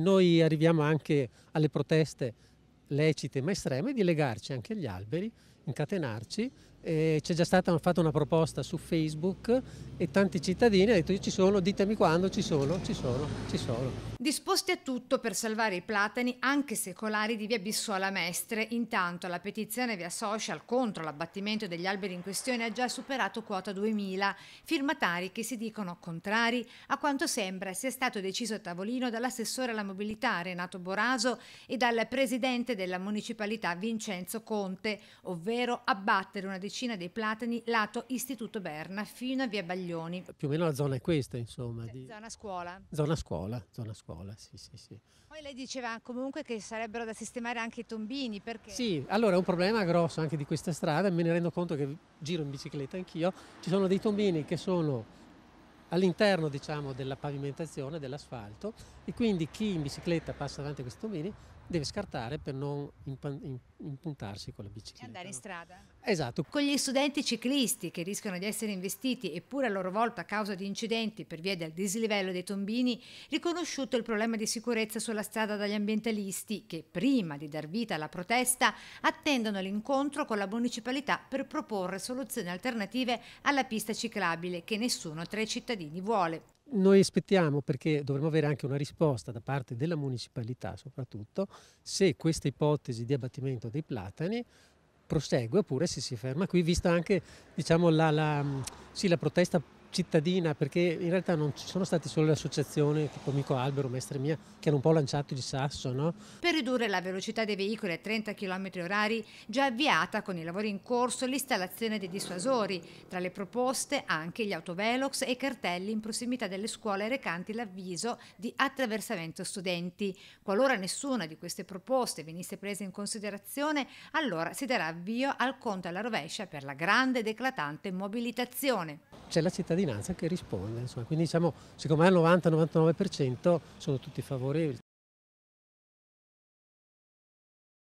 Noi arriviamo anche alle proteste lecite ma estreme di legarci anche agli alberi, incatenarci eh, c'è già stata fatta una proposta su Facebook e tanti cittadini hanno detto ci sono, ditemi quando, ci sono, ci sono, ci sono. Disposti a tutto per salvare i platani anche secolari di via Bissuola Mestre, intanto la petizione via social contro l'abbattimento degli alberi in questione ha già superato quota 2000, firmatari che si dicono contrari a quanto sembra sia stato deciso a tavolino dall'assessore alla mobilità Renato Boraso e dal presidente della municipalità Vincenzo Conte, ovvero abbattere una decisione vicina dei Platani, lato Istituto Berna, fino a via Baglioni. Più o meno la zona è questa, insomma. Di... Zona scuola. Zona scuola, zona scuola, sì, sì, sì. Poi lei diceva comunque che sarebbero da sistemare anche i tombini, perché? Sì, allora è un problema grosso anche di questa strada, me ne rendo conto che giro in bicicletta anch'io, ci sono dei tombini che sono all'interno diciamo, della pavimentazione, dell'asfalto e quindi chi in bicicletta passa davanti a questi tombini deve scartare per non imp- impuntarsi con la bicicletta. E andare in strada. Esatto. Con gli studenti ciclisti che rischiano di essere investiti eppure a loro volta a causa di incidenti per via del dislivello dei tombini, riconosciuto il problema di sicurezza sulla strada dagli ambientalisti che prima di dar vita alla protesta attendono l'incontro con la municipalità per proporre soluzioni alternative alla pista ciclabile che nessuno tra i cittadini vuole noi aspettiamo, perché dovremmo avere anche una risposta da parte della municipalità soprattutto, se questa ipotesi di abbattimento dei platani prosegue oppure se si ferma qui, vista anche diciamo, la, la, sì, la protesta cittadina, perché in realtà non ci sono state solo le associazioni tipo Mico Albero, Maestre Mia, che hanno un po' lanciato di sasso. No? Per ridurre la velocità dei veicoli a 30 km orari, già avviata con i lavori in corso l'installazione dei dissuasori, tra le proposte anche gli autovelox e i cartelli in prossimità delle scuole recanti l'avviso di attraversamento studenti. Qualora nessuna di queste proposte venisse presa in considerazione, allora si darà avvio al conto alla rovescia per la grande ed eclatante mobilitazione. C'è la cittadina cittadinanza che risponde. Insomma. Quindi diciamo, secondo me il 90-99% sono tutti favorevoli.